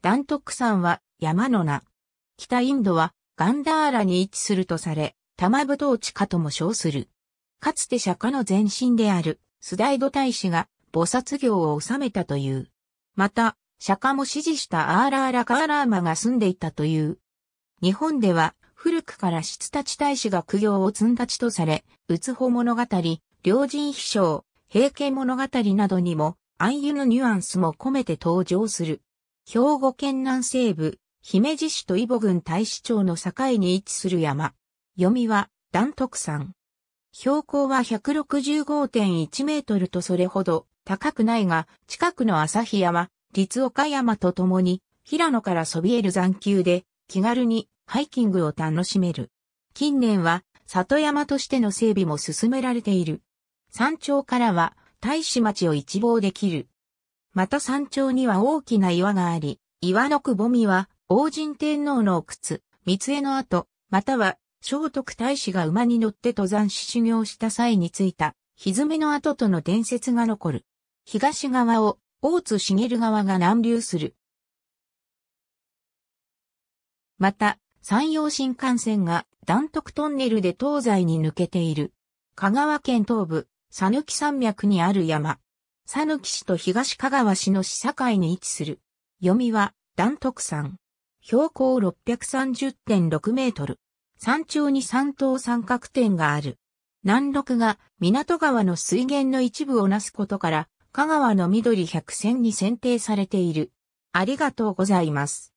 ダントック山は山の名。北インドはガンダーラに位置するとされ、玉武道地下とも称する。かつて釈迦の前身であるスダイド大使が菩薩行を治めたという。また、釈迦も支持したアーラーラカーラーマが住んでいたという。日本では古くから執立大使が苦行を積んだ地とされ、うつほ物語、良人秘書、平家物語などにも暗湯のニュアンスも込めて登場する。兵庫県南西部、姫路市と伊保郡大使町の境に位置する山。読みは、断徳山。標高は165.1メートルとそれほど高くないが、近くの旭山、立岡山とともに、平野からそびえる残丘で、気軽にハイキングを楽しめる。近年は、里山としての整備も進められている。山頂からは、大志町を一望できる。また山頂には大きな岩があり、岩のくぼみは、王神天皇の靴、三江の跡、または、聖徳太子が馬に乗って登山し修行した際についた、蹄の跡との伝説が残る。東側を、大津茂川が南流する。また、山陽新幹線が断徳トンネルで東西に抜けている。香川県東部、佐抜山脈にある山、佐抜市と東香川市の市境に位置する。読みは、断徳山。標高630.6メートル。山頂に三等三角点がある。南麓が港川の水源の一部をなすことから、香川の緑百選に選定されている。ありがとうございます。